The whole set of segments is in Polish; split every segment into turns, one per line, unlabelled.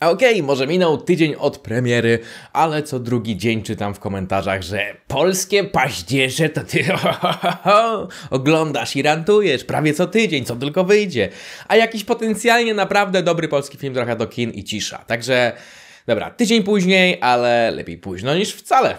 A okej, okay, może minął tydzień od premiery, ale co drugi dzień czytam w komentarzach, że polskie paździerze to ty oglądasz i rantujesz prawie co tydzień, co tylko wyjdzie. A jakiś potencjalnie naprawdę dobry polski film trochę do kin i cisza. Także dobra, tydzień później, ale lepiej późno niż wcale.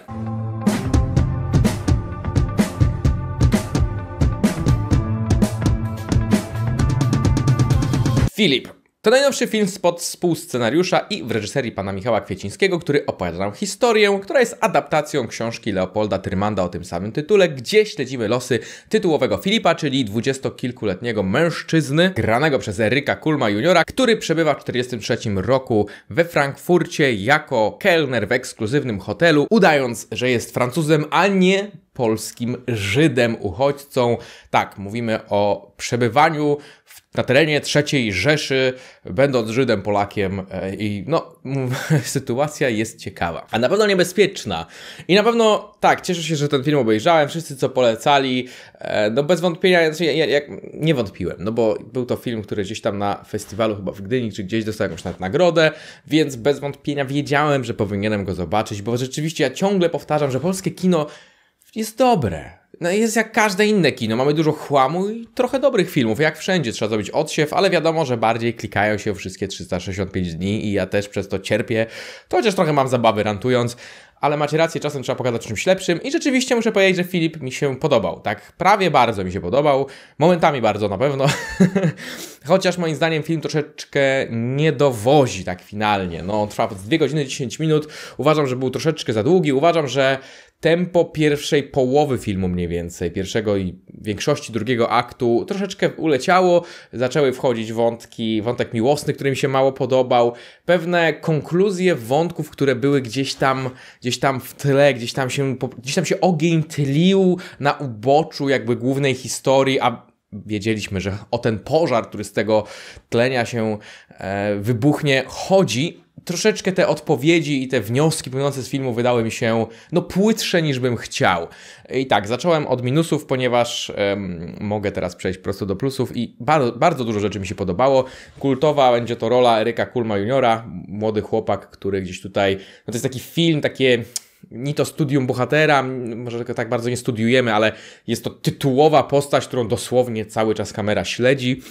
Filip, to najnowszy film spod współscenariusza i w reżyserii pana Michała Kwiecińskiego, który opowiada nam historię, która jest adaptacją książki Leopolda Trymanda o tym samym tytule, gdzie śledzimy losy tytułowego Filipa, czyli dwudziestokilkuletniego mężczyzny, granego przez Eryka Kulma Juniora, który przebywa w 1943 roku we Frankfurcie jako kelner w ekskluzywnym hotelu, udając, że jest Francuzem, a nie polskim Żydem, uchodźcą. Tak, mówimy o przebywaniu na terenie III Rzeszy, będąc Żydem, Polakiem e, i no, sytuacja jest ciekawa. A na pewno niebezpieczna. I na pewno, tak, cieszę się, że ten film obejrzałem, wszyscy co polecali, e, no bez wątpienia, znaczy, ja, ja, nie wątpiłem, no bo był to film, który gdzieś tam na festiwalu chyba w Gdyni, czy gdzieś dostał jakąś nawet nagrodę, więc bez wątpienia wiedziałem, że powinienem go zobaczyć, bo rzeczywiście ja ciągle powtarzam, że polskie kino jest dobre. No jest jak każde inne kino, mamy dużo chłamu i trochę dobrych filmów, jak wszędzie trzeba zrobić odsiew, ale wiadomo, że bardziej klikają się wszystkie 365 dni i ja też przez to cierpię, to chociaż trochę mam zabawy rantując, ale macie rację, czasem trzeba pokazać czymś lepszym i rzeczywiście muszę powiedzieć, że Filip mi się podobał. Tak prawie bardzo mi się podobał, momentami bardzo na pewno. Chociaż moim zdaniem film troszeczkę nie dowozi tak finalnie. No, trwa 2 godziny 10 minut. Uważam, że był troszeczkę za długi. Uważam, że tempo pierwszej połowy filmu mniej więcej, pierwszego i większości drugiego aktu troszeczkę uleciało, zaczęły wchodzić wątki, wątek miłosny, który mi się mało podobał, pewne konkluzje wątków, które były gdzieś tam, gdzieś gdzieś tam w tle, gdzieś tam się, gdzieś tam się ogień tlił na uboczu jakby głównej historii, a wiedzieliśmy, że o ten pożar, który z tego tlenia się e, wybuchnie, chodzi, troszeczkę te odpowiedzi i te wnioski płynące z filmu wydały mi się no płytsze niż bym chciał. I tak, zacząłem od minusów, ponieważ um, mogę teraz przejść prosto do plusów i bardzo, bardzo dużo rzeczy mi się podobało. Kultowa będzie to rola Eryka Kulma Juniora, młody chłopak, który gdzieś tutaj, no to jest taki film, takie nie to studium bohatera, może tak bardzo nie studiujemy, ale jest to tytułowa postać, którą dosłownie cały czas kamera śledzi.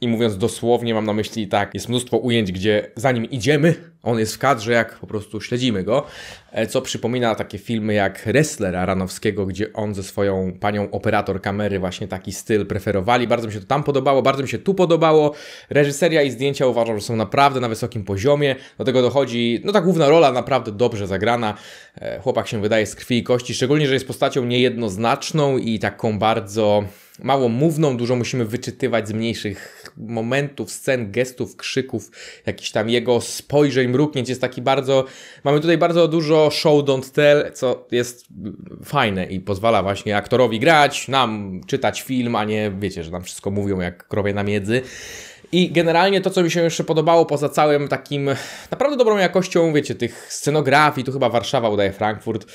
I mówiąc dosłownie, mam na myśli tak, jest mnóstwo ujęć, gdzie zanim idziemy, on jest w kadrze, jak po prostu śledzimy go, e, co przypomina takie filmy jak Wrestlera Ranowskiego, gdzie on ze swoją panią operator kamery właśnie taki styl preferowali. Bardzo mi się to tam podobało, bardzo mi się tu podobało. Reżyseria i zdjęcia uważam, że są naprawdę na wysokim poziomie. Do tego dochodzi, no ta główna rola naprawdę dobrze zagrana. E, chłopak się wydaje z krwi i kości, szczególnie, że jest postacią niejednoznaczną i taką bardzo mało mówną, dużo musimy wyczytywać z mniejszych momentów, scen, gestów, krzyków, jakichś tam jego spojrzeń, mruknięć jest taki bardzo. Mamy tutaj bardzo dużo show don't tell, co jest fajne i pozwala właśnie aktorowi grać, nam czytać film, a nie wiecie, że nam wszystko mówią jak krowie na miedzy. I generalnie to, co mi się jeszcze podobało, poza całym takim naprawdę dobrą jakością, wiecie, tych scenografii, tu chyba Warszawa udaje Frankfurt,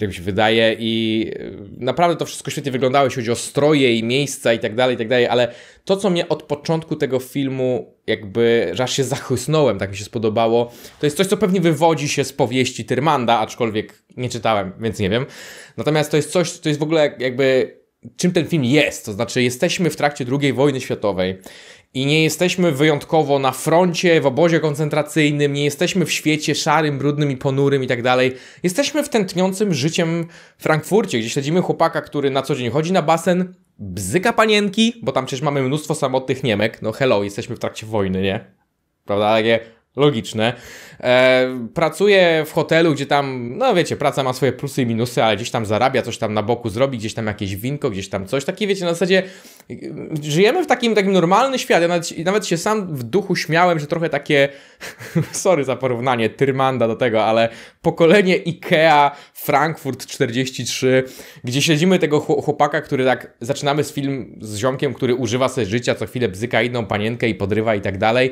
tak mi się wydaje, i e, naprawdę to wszystko świetnie wyglądało, jeśli chodzi o stroje i miejsca i tak dalej, i tak dalej, ale to, co mnie od początku tego filmu jakby, że aż się zachłysnąłem, tak mi się spodobało, to jest coś, co pewnie wywodzi się z powieści Tyrmanda, aczkolwiek nie czytałem, więc nie wiem. Natomiast to jest coś, to jest w ogóle jakby czym ten film jest. To znaczy, jesteśmy w trakcie II wojny światowej i nie jesteśmy wyjątkowo na froncie, w obozie koncentracyjnym, nie jesteśmy w świecie szarym, brudnym i ponurym i tak dalej. Jesteśmy w tętniącym życiem Frankfurcie, gdzie śledzimy chłopaka, który na co dzień chodzi na basen, bzyka panienki, bo tam przecież mamy mnóstwo samotnych Niemek. No hello, jesteśmy w trakcie wojny, nie? Prawda? Takie Logiczne. E, pracuje w hotelu, gdzie tam, no wiecie, praca ma swoje plusy i minusy, ale gdzieś tam zarabia, coś tam na boku zrobi, gdzieś tam jakieś winko, gdzieś tam coś. Takie, wiecie, na zasadzie y, żyjemy w takim, takim normalnym świecie. Ja nawet, nawet się sam w duchu śmiałem, że trochę takie, sorry za porównanie, tyrmanda do tego, ale pokolenie IKEA, Frankfurt 43, gdzie siedzimy tego chłopaka, który tak, zaczynamy z film z ziomkiem, który używa sobie życia, co chwilę bzyka inną panienkę i podrywa i tak dalej.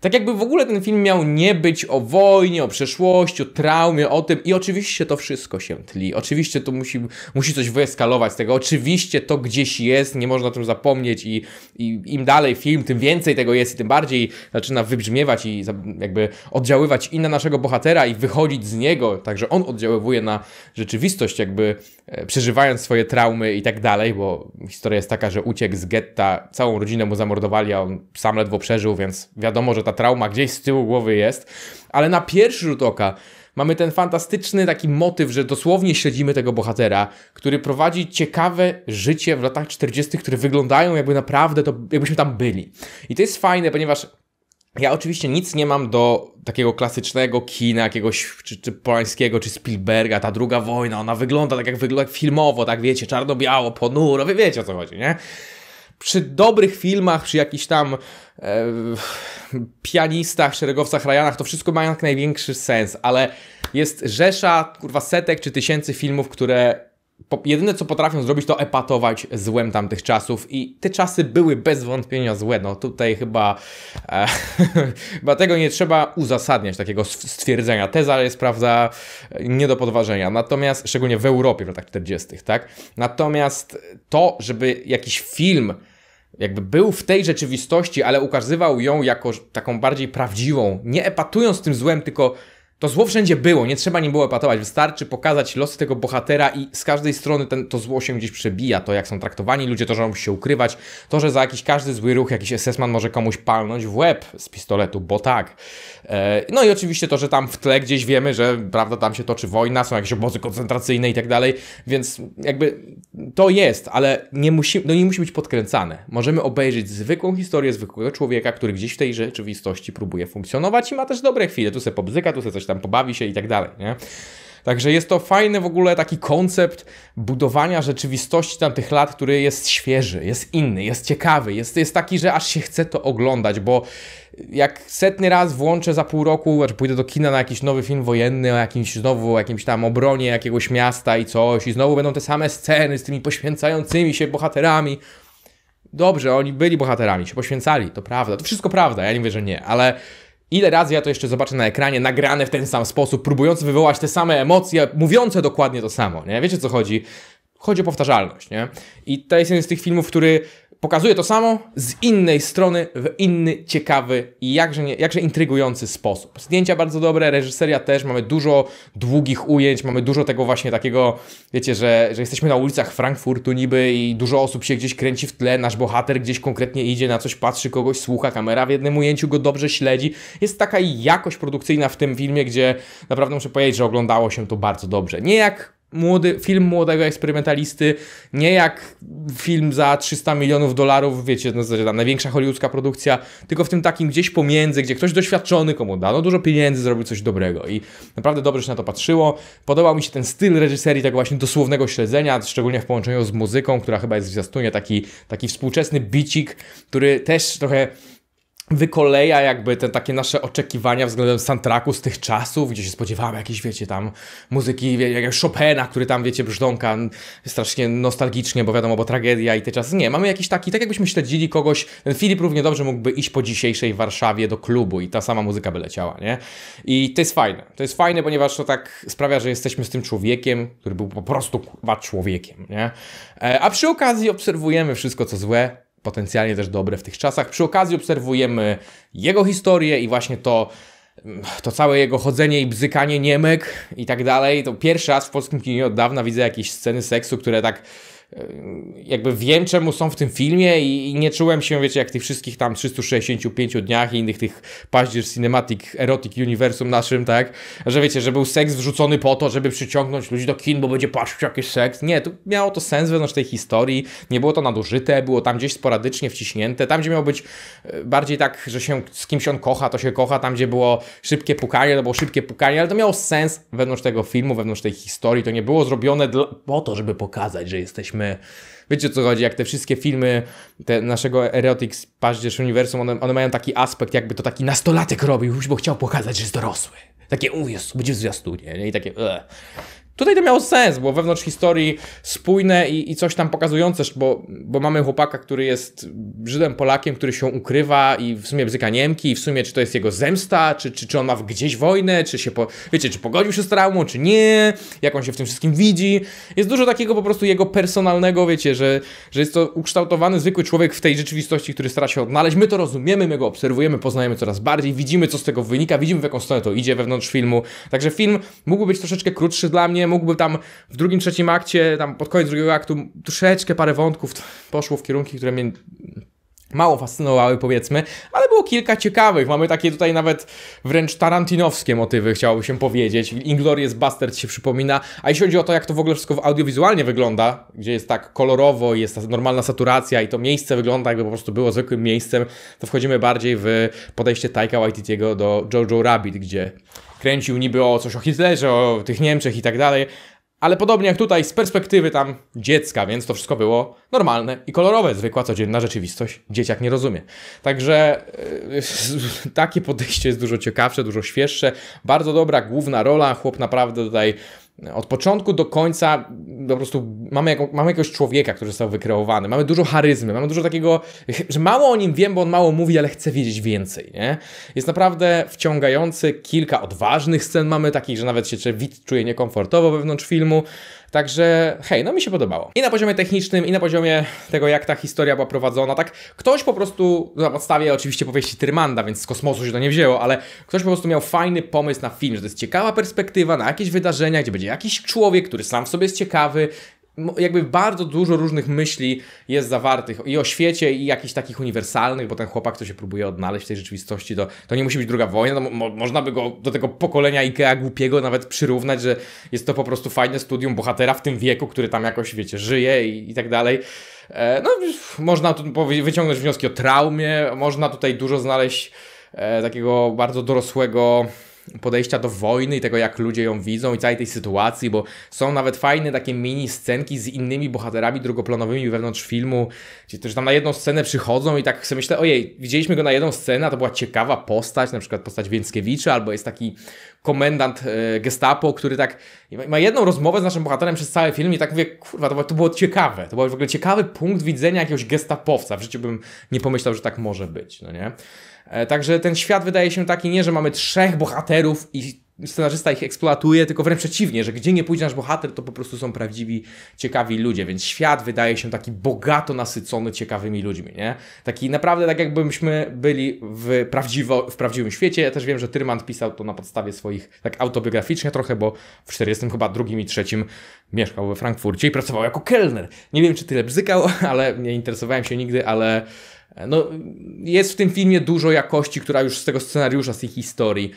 Tak jakby w ogóle ten film miał nie być o wojnie, o przeszłości, o traumie, o tym i oczywiście to wszystko się tli. Oczywiście to musi, musi coś wyeskalować z tego, oczywiście to gdzieś jest, nie można o tym zapomnieć i, i im dalej film, tym więcej tego jest i tym bardziej zaczyna wybrzmiewać i jakby oddziaływać i na naszego bohatera i wychodzić z niego, także on oddziaływuje na rzeczywistość jakby e, przeżywając swoje traumy i tak dalej, bo historia jest taka, że uciekł z getta, całą rodzinę mu zamordowali, a on sam ledwo przeżył, więc wiadomo, że ta ta trauma gdzieś z tyłu głowy jest, ale na pierwszy rzut oka mamy ten fantastyczny taki motyw, że dosłownie śledzimy tego bohatera, który prowadzi ciekawe życie w latach 40., które wyglądają jakby naprawdę to, jakbyśmy tam byli. I to jest fajne, ponieważ ja oczywiście nic nie mam do takiego klasycznego kina, jakiegoś czy, czy Polańskiego, czy Spielberga, ta druga wojna, ona wygląda tak jak wygląda filmowo, tak wiecie, czarno-biało, ponuro, wy wiecie o co chodzi, nie? przy dobrych filmach, przy jakichś tam e, pianistach, szeregowcach, Ryanach, to wszystko ma jak największy sens, ale jest rzesza, kurwa, setek czy tysięcy filmów, które po, jedyne co potrafią zrobić to epatować złem tamtych czasów i te czasy były bez wątpienia złe, no tutaj chyba e, chyba tego nie trzeba uzasadniać takiego stwierdzenia, teza jest prawda nie do podważenia, natomiast szczególnie w Europie w latach 40 tak, natomiast to, żeby jakiś film jakby był w tej rzeczywistości, ale ukazywał ją jako taką bardziej prawdziwą, nie epatując tym złem, tylko to zło wszędzie było, nie trzeba nim było epatować. Wystarczy pokazać losy tego bohatera i z każdej strony ten, to zło się gdzieś przebija. To jak są traktowani ludzie, to że musi się ukrywać, to że za jakiś każdy zły ruch jakiś SS-man może komuś palnąć w łeb z pistoletu, bo tak. E, no i oczywiście to, że tam w tle gdzieś wiemy, że prawda, tam się toczy wojna, są jakieś obozy koncentracyjne i tak dalej, więc jakby to jest, ale nie musi, no nie musi być podkręcane. Możemy obejrzeć zwykłą historię zwykłego człowieka, który gdzieś w tej rzeczywistości próbuje funkcjonować i ma też dobre chwile. Tu se pobzyka, tu se coś tam pobawi się i tak dalej, nie? Także jest to fajny w ogóle taki koncept budowania rzeczywistości tamtych lat, który jest świeży, jest inny, jest ciekawy, jest, jest taki, że aż się chce to oglądać, bo jak setny raz włączę za pół roku, znaczy pójdę do kina na jakiś nowy film wojenny, o jakimś znowu, o jakimś tam obronie jakiegoś miasta i coś, i znowu będą te same sceny z tymi poświęcającymi się bohaterami. Dobrze, oni byli bohaterami, się poświęcali, to prawda, to wszystko prawda, ja nie wiem, że nie, ale Ile razy ja to jeszcze zobaczę na ekranie, nagrane w ten sam sposób, próbujące wywołać te same emocje, mówiące dokładnie to samo, nie? Wiecie co chodzi? Chodzi o powtarzalność, nie? I to jest jeden z tych filmów, który pokazuje to samo z innej strony, w inny, ciekawy i jakże, nie, jakże intrygujący sposób. Zdjęcia bardzo dobre, reżyseria też, mamy dużo długich ujęć, mamy dużo tego właśnie takiego, wiecie, że, że jesteśmy na ulicach Frankfurtu niby i dużo osób się gdzieś kręci w tle, nasz bohater gdzieś konkretnie idzie, na coś patrzy, kogoś słucha, kamera w jednym ujęciu go dobrze śledzi. Jest taka jakość produkcyjna w tym filmie, gdzie naprawdę muszę powiedzieć, że oglądało się to bardzo dobrze. Nie jak młody, film młodego eksperymentalisty, nie jak film za 300 milionów dolarów, wiecie, no, największa hollywoodzka produkcja, tylko w tym takim gdzieś pomiędzy, gdzie ktoś doświadczony, komu dano dużo pieniędzy, zrobił coś dobrego i naprawdę dobrze się na to patrzyło. Podobał mi się ten styl reżyserii, tego właśnie dosłownego śledzenia, szczególnie w połączeniu z muzyką, która chyba jest w zwiastunie, taki, taki współczesny bicik, który też trochę wykoleja jakby te takie nasze oczekiwania względem soundtracku z tych czasów, gdzie się spodziewamy jakiejś, wiecie, tam muzyki wie, jak Chopina, który tam, wiecie, brzdąka strasznie nostalgicznie, bo wiadomo, bo tragedia i te czasy. Nie, mamy jakiś taki, tak jakbyśmy śledzili kogoś, ten Filip równie dobrze mógłby iść po dzisiejszej Warszawie do klubu i ta sama muzyka by leciała, nie? I to jest fajne. To jest fajne, ponieważ to tak sprawia, że jesteśmy z tym człowiekiem, który był po prostu, kurwa, człowiekiem, nie? E, a przy okazji obserwujemy wszystko, co złe, potencjalnie też dobre w tych czasach. Przy okazji obserwujemy jego historię i właśnie to, mm, to całe jego chodzenie i bzykanie niemek i tak dalej. To pierwszy raz w polskim kinie od dawna widzę jakieś sceny seksu, które tak E, jakby wiem, czemu są w tym filmie i, nie czułem się, wiecie, jak tych wszystkich tam 365 dniach i innych tych paździerz cinematic, erotic uniwersum naszym, tak? Że wiecie, że był seks wrzucony po to, żeby przyciągnąć ludzi do kin, bo będzie patrzcie jakiś seks. Nie, tu miało to sens wewnątrz tej historii, nie było to nadużyte, było tam gdzieś sporadycznie wciśnięte, tam gdzie miało być e, bardziej tak, że się z kimś on kocha, to się kocha, tam gdzie było szybkie pukanie, to było szybkie pukanie, ale to miało sens wewnątrz tego filmu, wewnątrz tej historii, to nie było zrobione dla... po to, żeby pokazać, że jesteśmy jsme Wiecie o co chodzi, jak te wszystkie filmy te naszego Erotics Paździerz Uniwersum, one, one mają taki aspekt, jakby to taki nastolatek robił, bo chciał pokazać, że jest dorosły. Takie, u, będzie w zwiastunie, nie? I takie, Ugh. Tutaj to miało sens, bo wewnątrz historii spójne i, i, coś tam pokazujące, bo, bo mamy chłopaka, który jest Żydem Polakiem, który się ukrywa i w sumie bzyka Niemki i w sumie czy to jest jego zemsta, czy, czy, czy on ma gdzieś wojnę, czy się, po, wiecie, czy pogodził się z traumą, czy nie, jak on się w tym wszystkim widzi. Jest dużo takiego po prostu jego personalnego, wiecie, że, że jest to ukształtowany zwykły człowiek w tej rzeczywistości, który stara się odnaleźć. My to rozumiemy, my go obserwujemy, poznajemy coraz bardziej, widzimy, co z tego wynika, widzimy, w jaką stronę to idzie wewnątrz filmu. Także film mógłby być troszeczkę krótszy dla mnie, mógłby tam w drugim, trzecim akcie, tam pod koniec drugiego aktu, troszeczkę parę wątków poszło w kierunki, które mnie mało fascynowały, powiedzmy, ale było kilka ciekawych. Mamy takie tutaj nawet wręcz tarantinowskie motywy, chciałoby się powiedzieć. Inglorious Bastard się przypomina. A jeśli chodzi o to, jak to w ogóle wszystko audiowizualnie wygląda, gdzie jest tak kolorowo, jest ta normalna saturacja i to miejsce wygląda jakby po prostu było zwykłym miejscem, to wchodzimy bardziej w podejście Taika Waititiego do Jojo Rabbit, gdzie kręcił niby o coś o Hitlerze, o tych Niemczech i tak dalej, ale podobnie jak tutaj, z perspektywy tam dziecka, więc to wszystko było normalne i kolorowe, zwykła codzienna rzeczywistość. Dzieciak nie rozumie. Także yy, takie podejście jest dużo ciekawsze, dużo świeższe. Bardzo dobra główna rola, chłop naprawdę tutaj od początku do końca po prostu mamy, jaką, mamy jakiegoś człowieka, który został wykreowany. Mamy dużo charyzmy, mamy dużo takiego, że mało o nim wiem, bo on mało mówi, ale chcę wiedzieć więcej. Nie? Jest naprawdę wciągający, kilka odważnych scen mamy takich, że nawet się człowiek czuje niekomfortowo wewnątrz filmu. Także hej, no mi się podobało. I na poziomie technicznym, i na poziomie tego, jak ta historia była prowadzona, tak ktoś po prostu, no, na podstawie oczywiście powieści Tyrmanda, więc z kosmosu się to nie wzięło, ale ktoś po prostu miał fajny pomysł na film, że to jest ciekawa perspektywa na jakieś wydarzenia, gdzie będzie jakiś człowiek, który sam w sobie jest ciekawy, jakby bardzo dużo różnych myśli jest zawartych i o świecie, i jakichś takich uniwersalnych, bo ten chłopak, kto się próbuje odnaleźć w tej rzeczywistości, to, to nie musi być druga wojna, no, mo można by go do tego pokolenia Ikea głupiego nawet przyrównać, że jest to po prostu fajne studium bohatera w tym wieku, który tam jakoś, wiecie, żyje i, i tak dalej. E, no, można tu wyciągnąć wnioski o traumie, można tutaj dużo znaleźć e, takiego bardzo dorosłego podejścia do wojny i tego, jak ludzie ją widzą i całej tej sytuacji, bo są nawet fajne takie mini scenki z innymi bohaterami drugoplanowymi wewnątrz filmu, gdzie też tam na jedną scenę przychodzą i tak sobie myślę, ojej, widzieliśmy go na jedną scenę, a to była ciekawa postać, na przykład postać Więckiewicza, albo jest taki komendant e, gestapo, który tak ma jedną rozmowę z naszym bohaterem przez cały film i tak mówię, kurwa, to było, to było ciekawe, to był w ogóle ciekawy punkt widzenia jakiegoś gestapowca, w życiu bym nie pomyślał, że tak może być, no nie? E, także ten świat wydaje się taki nie, że mamy trzech bohaterów, bohaterów i scenarzysta ich eksploatuje, tylko wręcz przeciwnie, że gdzie nie pójdzie nasz bohater, to po prostu są prawdziwi, ciekawi ludzie, więc świat wydaje się taki bogato nasycony ciekawymi ludźmi, nie? Taki naprawdę tak jakbyśmy byli w, prawdziwo, w prawdziwym świecie. Ja też wiem, że Tyrman pisał to na podstawie swoich, tak autobiograficznie trochę, bo w 40 chyba drugim i trzecim mieszkał we Frankfurcie i pracował jako kelner. Nie wiem, czy tyle bzykał, ale nie interesowałem się nigdy, ale no, jest w tym filmie dużo jakości, która już z tego scenariusza, z tej historii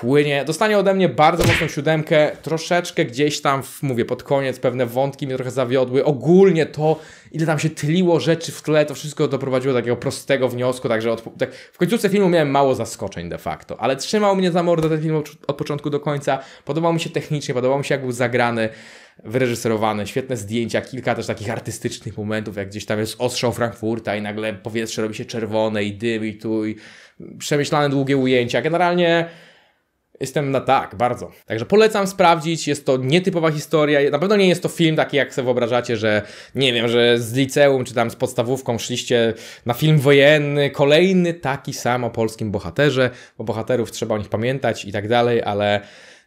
płynie. Dostanie ode mnie bardzo mocną siódemkę, troszeczkę gdzieś tam, mówię, pod koniec pewne wątki mnie trochę zawiodły. Ogólnie to, ile tam się tyliło rzeczy w tle, to wszystko doprowadziło do takiego prostego wniosku, także od, tak, w końcówce filmu miałem mało zaskoczeń de facto, ale trzymał mnie za mordę ten film od, od początku do końca. Podobał mi się technicznie, podobał mi się jak był zagrany wyreżyserowane, świetne zdjęcia, kilka też takich artystycznych momentów, jak gdzieś tam jest ostrzał Frankfurta i nagle powietrze robi się czerwone i dym i tu i przemyślane długie ujęcia. Generalnie Jestem na tak, bardzo. Także polecam sprawdzić, jest to nietypowa historia. Na pewno nie jest to film taki, jak sobie wyobrażacie, że nie wiem, że z liceum czy tam z podstawówką szliście na film wojenny, kolejny taki sam o polskim bohaterze, bo bohaterów trzeba o nich pamiętać i tak dalej, ale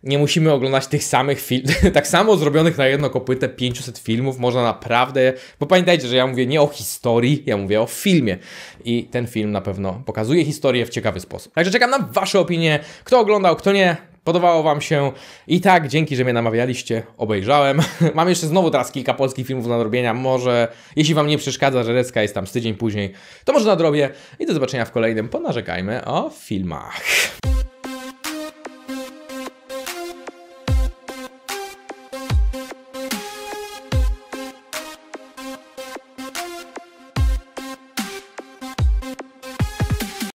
nie musimy oglądać tych samych filmów, tak samo zrobionych na jedno kopytę 500 filmów, można naprawdę, bo pamiętajcie, że ja mówię nie o historii, ja mówię o filmie i ten film na pewno pokazuje historię w ciekawy sposób. Także czekam na Wasze opinie, kto oglądał, kto nie, podobało Wam się i tak, dzięki, że mnie namawialiście, obejrzałem. Mam jeszcze znowu teraz kilka polskich filmów do nadrobienia, może, jeśli Wam nie przeszkadza, że Recka jest tam z tydzień później, to może nadrobię i do zobaczenia w kolejnym Ponarzekajmy o filmach.